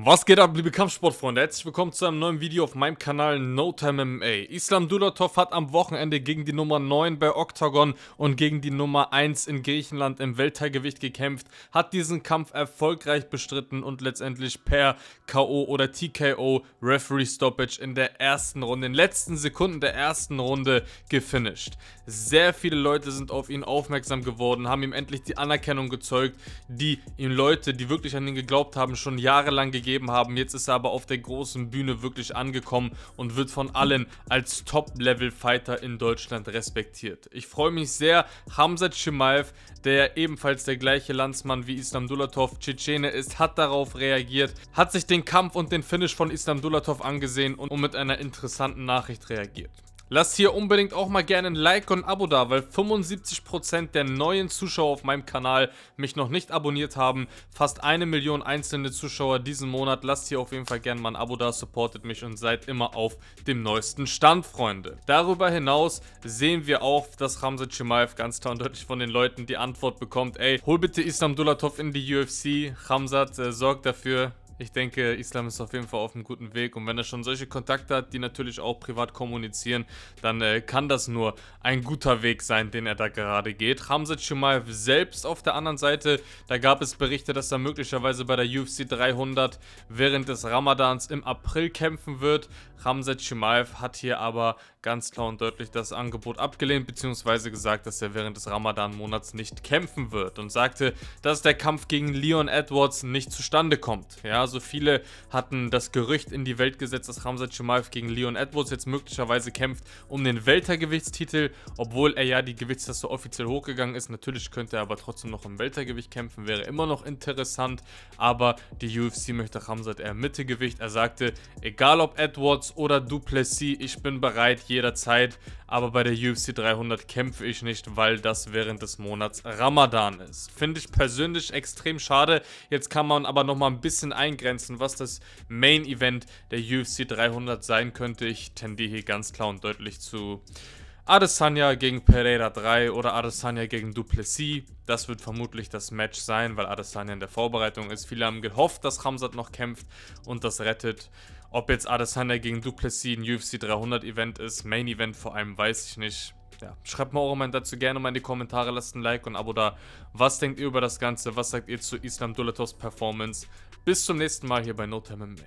Was geht ab, liebe Kampfsportfreunde? Herzlich willkommen zu einem neuen Video auf meinem Kanal No Time MMA. Islam Dulatov hat am Wochenende gegen die Nummer 9 bei Octagon und gegen die Nummer 1 in Griechenland im Weltteilgewicht gekämpft, hat diesen Kampf erfolgreich bestritten und letztendlich per K.O. oder TKO Referee Stoppage in der ersten Runde, in den letzten Sekunden der ersten Runde gefinisht. Sehr viele Leute sind auf ihn aufmerksam geworden, haben ihm endlich die Anerkennung gezeugt, die ihm Leute, die wirklich an ihn geglaubt haben, schon jahrelang gegeben gegeben haben. Jetzt ist er aber auf der großen Bühne wirklich angekommen und wird von allen als Top-Level-Fighter in Deutschland respektiert. Ich freue mich sehr, Hamza Chimaev, der ebenfalls der gleiche Landsmann wie Islam Dulatov Tschetschene ist, hat darauf reagiert, hat sich den Kampf und den Finish von Islam Dulatov angesehen und mit einer interessanten Nachricht reagiert. Lasst hier unbedingt auch mal gerne ein Like und ein Abo da, weil 75% der neuen Zuschauer auf meinem Kanal mich noch nicht abonniert haben. Fast eine Million einzelne Zuschauer diesen Monat. Lasst hier auf jeden Fall gerne mal ein Abo da, supportet mich und seid immer auf dem neuesten Stand, Freunde. Darüber hinaus sehen wir auch, dass Ramzat Chimaev ganz klar und deutlich von den Leuten die Antwort bekommt, ey, hol bitte Islam Dulatov in die UFC. Ramzat äh, sorgt dafür, ich denke, Islam ist auf jeden Fall auf einem guten Weg und wenn er schon solche Kontakte hat, die natürlich auch privat kommunizieren, dann äh, kann das nur ein guter Weg sein, den er da gerade geht. Hamza Shumaev selbst auf der anderen Seite, da gab es Berichte, dass er möglicherweise bei der UFC 300 während des Ramadans im April kämpfen wird. Hamza Shumaev hat hier aber ganz klar und deutlich das Angebot abgelehnt, beziehungsweise gesagt, dass er während des Ramadan-Monats nicht kämpfen wird und sagte, dass der Kampf gegen Leon Edwards nicht zustande kommt. Ja, also viele hatten das Gerücht in die Welt gesetzt, dass Ramsat Chimaev gegen Leon Edwards jetzt möglicherweise kämpft um den Weltergewichtstitel, obwohl er ja die Gewichtstasse offiziell hochgegangen ist. Natürlich könnte er aber trotzdem noch im Weltergewicht kämpfen, wäre immer noch interessant, aber die UFC möchte Ramsat eher Mittegewicht. Er sagte, egal ob Edwards oder Duplessis, ich bin bereit jederzeit, aber bei der UFC 300 kämpfe ich nicht, weil das während des Monats Ramadan ist. Finde ich persönlich extrem schade. Jetzt kann man aber noch mal ein bisschen eingehen eingrenzen, was das Main Event der UFC 300 sein könnte. Ich tendiere hier ganz klar und deutlich zu Adesanya gegen Pereira 3 oder Adesanya gegen Duplessis. Das wird vermutlich das Match sein, weil Adesanya in der Vorbereitung ist. Viele haben gehofft, dass Hamzat noch kämpft und das rettet. Ob jetzt Adesanya gegen Duplessis ein UFC 300 Event ist, Main Event vor allem, weiß ich nicht. Ja, schreibt mal eure Meinung dazu gerne mal in die Kommentare, lasst ein Like und ein Abo da. Was denkt ihr über das Ganze? Was sagt ihr zu Islam Dulatovs Performance? Bis zum nächsten Mal hier bei No Time MMA.